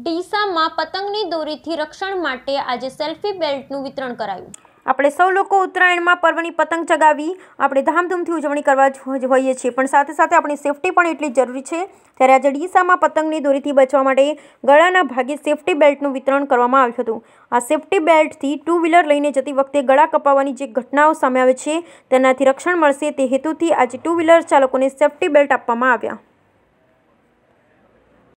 ડીસામાં પતંગની દોરીથી રક્ષણ માટે આજે સેલ્ફી બેલ્ટનું વિતરણ કરાયું આપણે સૌ લોકો ઉત્તરાયણમાં પર્વની પતંગ ચગાવી આપણે ધામધૂમથી ઉજવણી કરવા જ હોઈએ છીએ પણ સાથે સાથે આપણી સેફટી પણ એટલી જરૂરી છે ત્યારે આજે ડીસામાં પતંગની દોરીથી બચવા માટે ગળાના ભાગે સેફટી બેલ્ટનું વિતરણ કરવામાં આવ્યું હતું આ સેફટી બેલ્ટથી ટુ વ્હીલર લઈને જતી વખતે ગળા કપાવવાની જે ઘટનાઓ સામે આવે છે તેનાથી રક્ષણ મળશે તે હેતુથી આજે ટુ વ્હીલર ચાલકોને સેફટી બેલ્ટ આપવામાં આવ્યા